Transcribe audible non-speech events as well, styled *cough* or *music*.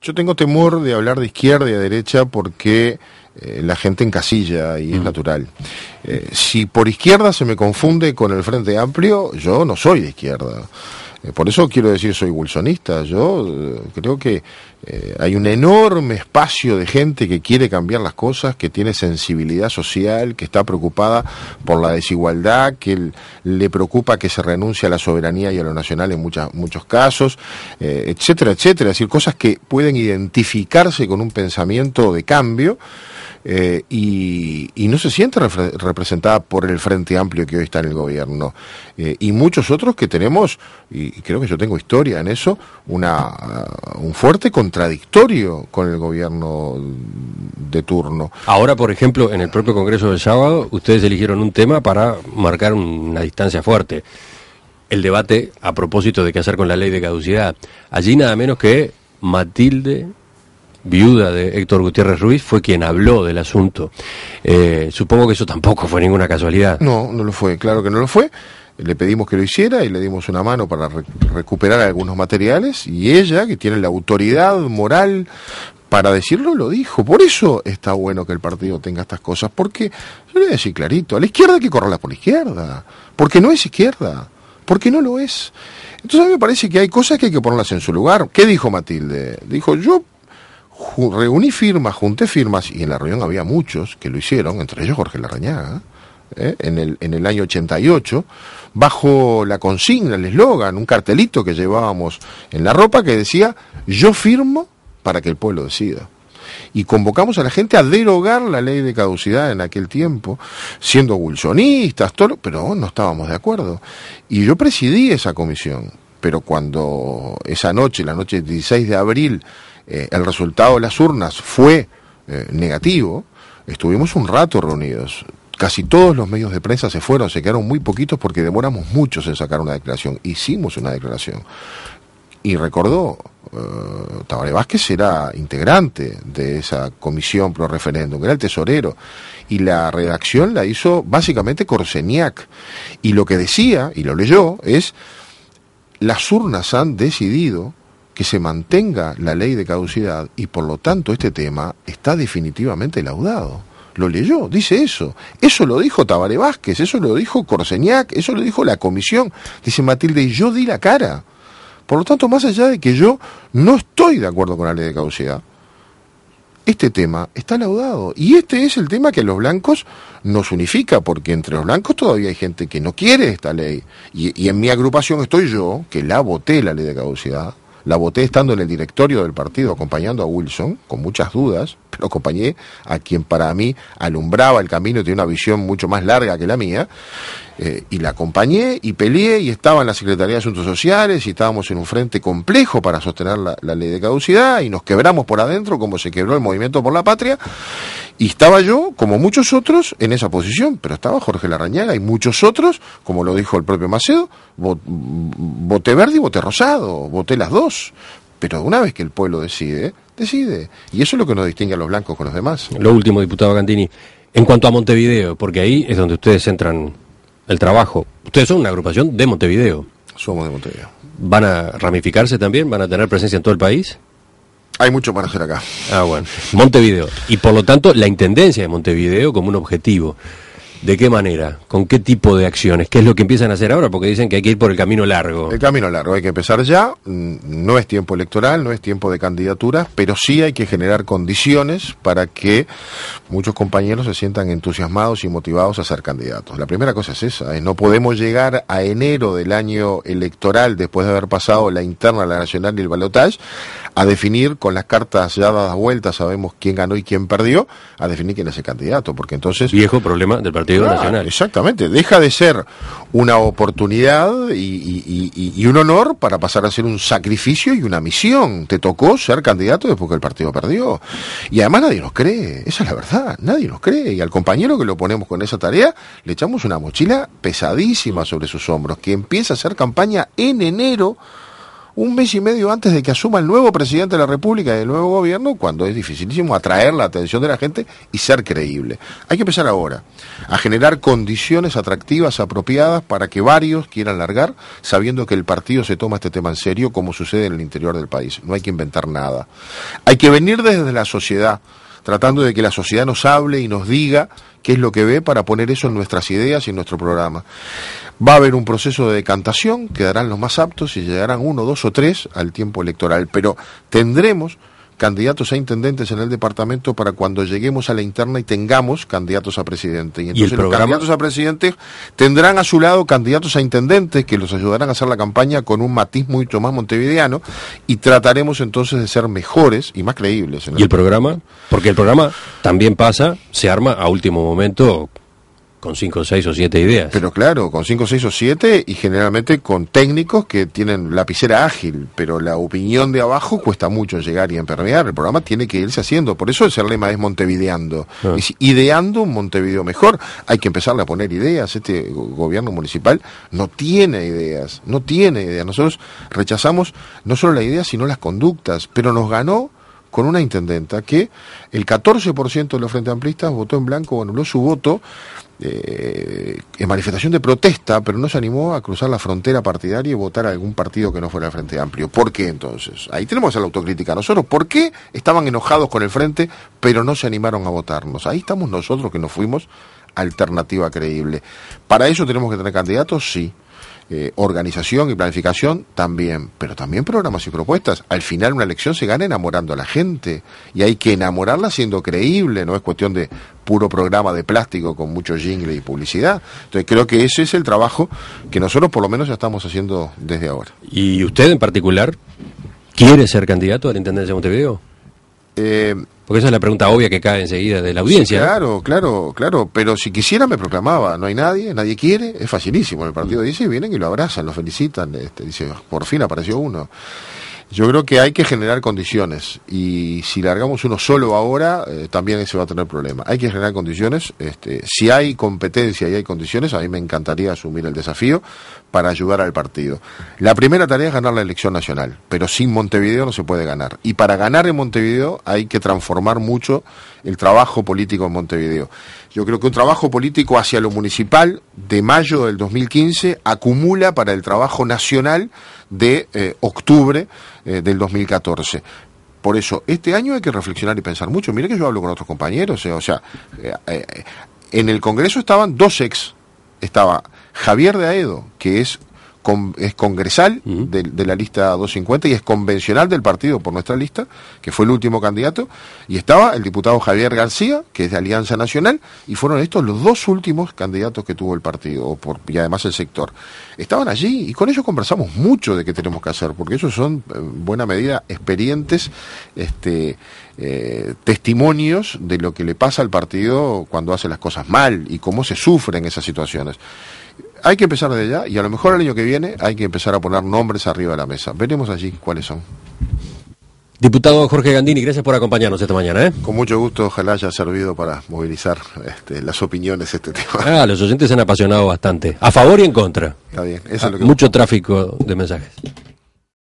yo tengo temor de hablar de izquierda y de derecha porque eh, la gente encasilla y es mm. natural. Eh, si por izquierda se me confunde con el Frente Amplio, yo no soy de izquierda. Eh, por eso quiero decir soy bolsonista, Yo eh, creo que eh, hay un enorme espacio de gente que quiere cambiar las cosas, que tiene sensibilidad social, que está preocupada por la desigualdad, que le preocupa que se renuncie a la soberanía y a lo nacional en muchos casos, etcétera, etcétera. Es decir, cosas que pueden identificarse con un pensamiento de cambio. Eh, y, no se siente representada por el Frente Amplio que hoy está en el gobierno. Eh, y muchos otros que tenemos, y creo que yo tengo historia en eso, una, un fuerte contradictorio con el gobierno de turno. Ahora, por ejemplo, en el propio Congreso del sábado, ustedes eligieron un tema para marcar una distancia fuerte el debate a propósito de qué hacer con la ley de caducidad. Allí nada menos que Matilde viuda de Héctor Gutiérrez Ruiz, fue quien habló del asunto. Eh, supongo que eso tampoco fue ninguna casualidad. No, no lo fue, claro que no lo fue. Le pedimos que lo hiciera y le dimos una mano para recuperar algunos materiales y ella, que tiene la autoridad moral para decirlo, lo dijo. Por eso está bueno que el partido tenga estas cosas, porque yo le voy a decir clarito, a la izquierda hay que correrla por la izquierda, porque no es izquierda, porque no lo es. Entonces a mí me parece que hay cosas que hay que ponerlas en su lugar. ¿Qué dijo Matilde? Dijo, yo reuní firmas, junté firmas, y en la reunión había muchos que lo hicieron, entre ellos Jorge Larrañaga, ¿eh? en, el, en el año 88, bajo la consigna, el eslogan, un cartelito que llevábamos en la ropa que decía, yo firmo para que el pueblo decida. Y convocamos a la gente a derogar la ley de caducidad en aquel tiempo, siendo wilsonistas, todo, pero no estábamos de acuerdo. Y yo presidí esa comisión, pero cuando esa noche, la noche del 16 de abril, eh, el resultado de las urnas fue eh, negativo, estuvimos un rato reunidos. Casi todos los medios de prensa se fueron, se quedaron muy poquitos porque demoramos muchos en sacar una declaración. Hicimos una declaración. Y recordó, uh, Vázquez era integrante de esa comisión pro referéndum, era el tesorero. Y la redacción la hizo básicamente Corseniac. Y lo que decía, y lo leyó, es, las urnas han decidido que se mantenga la ley de caducidad y por lo tanto este tema está definitivamente laudado. Lo leyó, dice eso. Eso lo dijo Tabaré Vázquez, eso lo dijo Corseñac, eso lo dijo la comisión. Dice Matilde, y yo di la cara. Por lo tanto, más allá de que yo no estoy de acuerdo con la ley de caducidad, este tema está laudado. Y este es el tema que a los blancos nos unifica, porque entre los blancos todavía hay gente que no quiere esta ley. Y, y en mi agrupación estoy yo, que la voté la ley de caducidad, la voté estando en el directorio del partido, acompañando a Wilson, con muchas dudas, *laughs* pero acompañé a quien para mí alumbraba el camino, tenía una visión mucho más larga que la mía, eh, y la acompañé y peleé y estaba en la Secretaría de Asuntos Sociales y estábamos en un frente complejo para sostener la, la ley de caducidad y nos quebramos por adentro como se quebró el movimiento por la patria y estaba yo, como muchos otros, en esa posición, pero estaba Jorge Larrañaga y muchos otros, como lo dijo el propio Macedo, voté verde y voté rosado, voté las dos. Pero una vez que el pueblo decide, decide. Y eso es lo que nos distingue a los blancos con los demás. Lo último, diputado Gandini, en cuanto a Montevideo, porque ahí es donde ustedes entran el trabajo. Ustedes son una agrupación de Montevideo. Somos de Montevideo. ¿Van a ramificarse también? ¿Van a tener presencia en todo el país? Hay mucho para hacer acá. Ah, bueno. Montevideo. Y por lo tanto, la Intendencia de Montevideo como un objetivo. ¿De qué manera? ¿Con qué tipo de acciones? ¿Qué es lo que empiezan a hacer ahora? Porque dicen que hay que ir por el camino largo. El camino largo, hay que empezar ya. Mm, no es tiempo electoral, no es tiempo de candidaturas, pero sí hay que generar condiciones para que muchos compañeros se sientan entusiasmados y motivados a ser candidatos. La primera cosa es esa, no podemos llegar a enero del año electoral, después de haber pasado la interna, la nacional y el balotaje, a definir con las cartas ya dadas vueltas, sabemos quién ganó y quién perdió, a definir quién es el candidato, porque entonces... Viejo problema del Partido Nacional. Exactamente, deja de ser una oportunidad y, y, un honor para pasar a ser un sacrificio y una misión. Te tocó ser candidato después que el partido perdió. Y además nadie nos cree, esa es la verdad, nadie nos cree. Y al compañero que lo ponemos con esa tarea, le echamos una mochila pesadísima sobre sus hombros, que empieza a hacer campaña en enero un mes y medio antes de que asuma el nuevo presidente de la República y el nuevo gobierno, cuando es dificilísimo atraer la atención de la gente y ser creíble. Hay que empezar ahora a generar condiciones atractivas, apropiadas, para que varios quieran largar, sabiendo que el partido se toma este tema en serio, como sucede en el interior del país. No hay que inventar nada. Hay que venir desde la sociedad tratando de que la sociedad nos hable y nos diga qué es lo que ve para poner eso en nuestras ideas y en nuestro programa. Va a haber un proceso de decantación, quedarán los más aptos y llegarán uno, dos o tres al tiempo electoral, pero tendremos candidatos a intendentes en el departamento para cuando lleguemos a la interna y tengamos candidatos a presidente. Y entonces los candidatos a presidente tendrán a su lado candidatos a intendentes que los ayudarán a hacer la campaña con un matiz mucho más montevideano y trataremos entonces de ser mejores y más creíbles. En ¿Y el programa? Porque el programa también pasa, se arma a último momento con cinco, seis o siete ideas. Pero claro, con cinco, seis o siete y generalmente con técnicos que tienen lapicera ágil, pero la opinión de abajo cuesta mucho llegar y empermear. El programa tiene que irse haciendo. Por eso el lema es Montevideando. Ah. ideando un Montevideo mejor. Hay que empezarle a poner ideas. Este gobierno municipal no tiene ideas. No tiene ideas. Nosotros rechazamos no solo la idea, sino las conductas. Pero nos ganó con una intendenta que el 14% de los Frente Amplistas votó en blanco o anuló su voto eh, en manifestación de protesta, pero no se animó a cruzar la frontera partidaria y votar a algún partido que no fuera el Frente Amplio. ¿Por qué entonces? Ahí tenemos que la autocrítica. Nosotros, ¿por qué estaban enojados con el Frente, pero no se animaron a votarnos? Ahí estamos nosotros que nos fuimos alternativa creíble. ¿Para eso tenemos que tener candidatos? Sí. Eh, organización y planificación también, pero también programas y propuestas. Al final una elección se gana enamorando a la gente y hay que enamorarla siendo creíble, no es cuestión de puro programa de plástico con mucho jingle y publicidad. Entonces creo que ese es el trabajo que nosotros por lo menos ya estamos haciendo desde ahora. ¿Y usted en particular quiere ser candidato a la Intendencia de Montevideo? Eh, Porque esa es la pregunta obvia que cae enseguida de la audiencia. claro, claro, claro. Pero si quisiera me proclamaba, no hay nadie, nadie quiere, es facilísimo. El partido mm. dice, vienen y lo abrazan, lo felicitan, este, dice, por fin apareció uno. Yo creo que hay que generar condiciones y si largamos uno solo ahora, eh, también ese va a tener problema. Hay que generar condiciones. Este, si hay competencia y hay condiciones, a mí me encantaría asumir el desafío para ayudar al partido. La primera tarea es ganar la elección nacional, pero sin Montevideo no se puede ganar. Y para ganar en Montevideo hay que transformar mucho el trabajo político en Montevideo. Yo creo que un trabajo político hacia lo municipal de mayo del 2015 acumula para el trabajo nacional de eh, octubre eh, del 2014. Por eso, este año hay que reflexionar y pensar mucho. Mire que yo hablo con otros compañeros, eh, o sea, en el Congreso estaban dos ex. Estaba Javier de Aedo, que es es congresal de, la lista 250 y es convencional del partido por nuestra lista, que fue el último candidato, y estaba el diputado Javier García, que es de Alianza Nacional, y fueron estos los dos últimos candidatos que tuvo el partido por, y además el sector. Estaban allí y con ellos conversamos mucho de qué tenemos que hacer, porque ellos son eh, en buena medida experientes, este, eh, testimonios de lo que le pasa al partido cuando hace las cosas mal y cómo se sufre en esas situaciones hay que empezar de ya y a lo mejor el año que viene hay que empezar a poner nombres arriba de la mesa. Veremos allí cuáles son. Diputado Jorge Gandini, gracias por acompañarnos esta mañana. ¿eh? Con mucho gusto, ojalá haya servido para movilizar este, las opiniones este tema. Ah, los oyentes se han apasionado bastante, a favor y en contra. Está bien, eso es lo que ah, Mucho tráfico de mensajes.